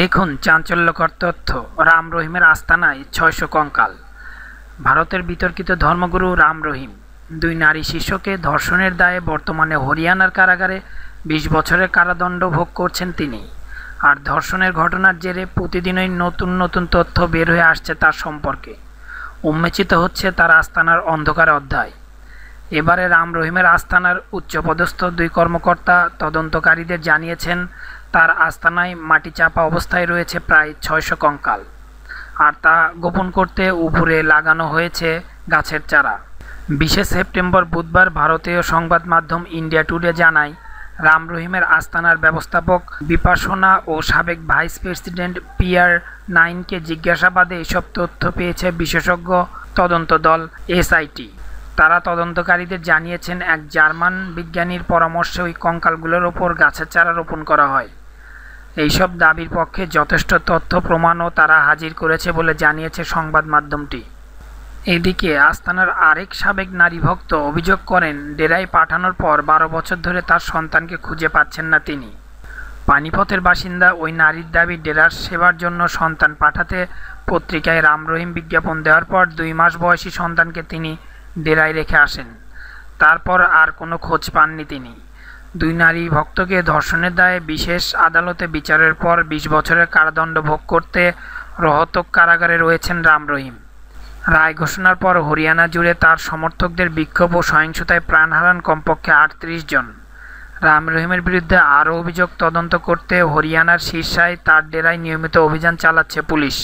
দেখুন চাঞ্চল্যকর তথ্য রাম রহিমের আস্তানায় ছয়শো কঙ্কাল ভারতের বিতর্কিত ধর্মগুরু রাম রহিম দুই নারী শিষ্যকে ধর্ষণের দায়ে বর্তমানে হরিয়ানার কারাগারে ২০ বছরের কারাদণ্ড ভোগ করছেন তিনি আর ধর্ষণের ঘটনার জেরে প্রতিদিনই নতুন নতুন তথ্য বের হয়ে আসছে তার সম্পর্কে উন্মেচিত হচ্ছে তার আস্তানার অন্ধকার অধ্যায় এবারে রাম রহিমের আস্থানার উচ্চপদস্থ দুই কর্মকর্তা তদন্তকারীদের জানিয়েছেন তার আস্থানায় মাটি চাপা অবস্থায় রয়েছে প্রায় ছয়শো কঙ্কাল আর তা গোপন করতে উপরে লাগানো হয়েছে গাছের চারা বিশে সেপ্টেম্বর বুধবার ভারতীয় সংবাদ মাধ্যম ইন্ডিয়া টুডে জানায় রাম রহিমের আস্থানার ব্যবস্থাপক বিপাসনা ও সাবেক ভাইস প্রেসিডেন্ট পিয়ার নাইনকে জিজ্ঞাসাবাদে এসব তথ্য পেয়েছে বিশেষজ্ঞ তদন্ত দল এসআইটি তারা তদন্তকারীদের জানিয়েছেন এক জার্মান বিজ্ঞানীর পরামর্শে ওই কঙ্কালগুলোর ওপর গাছের চারা রোপণ করা হয় এইসব দাবির পক্ষে যথেষ্ট তথ্য প্রমাণও তারা হাজির করেছে বলে জানিয়েছে সংবাদ মাধ্যমটি এদিকে আস্তানার আরেক সাবেক নারী ভক্ত অভিযোগ করেন ডেরায় পাঠানোর পর বারো বছর ধরে তার সন্তানকে খুঁজে পাচ্ছেন না তিনি পানিপথের বাসিন্দা ওই নারীর দাবি ডেরার সেবার জন্য সন্তান পাঠাতে পত্রিকায় রাম রহিম বিজ্ঞাপন দেওয়ার পর দুই মাস বয়সী সন্তানকে তিনি ডেরায় রেখে আসেন তারপর আর কোনো খোঁজ পাননি তিনি দুই নারী ভক্তকে ধর্ষণের দায়ে বিশেষ আদালতে বিচারের পর ২০ বছরের কারাদণ্ড ভোগ করতে রহতক কারাগারে রয়েছেন রাম রহিম রায় ঘোষণার পর হরিয়ানা জুড়ে তার সমর্থকদের বিক্ষোভ ও সহিংসতায় প্রাণ হারান কমপক্ষে আটত্রিশ জন রাম রহিমের বিরুদ্ধে আরও অভিযোগ তদন্ত করতে হরিয়ানার শীর্ষায় তার ডেরায় নিয়মিত অভিযান চালাচ্ছে পুলিশ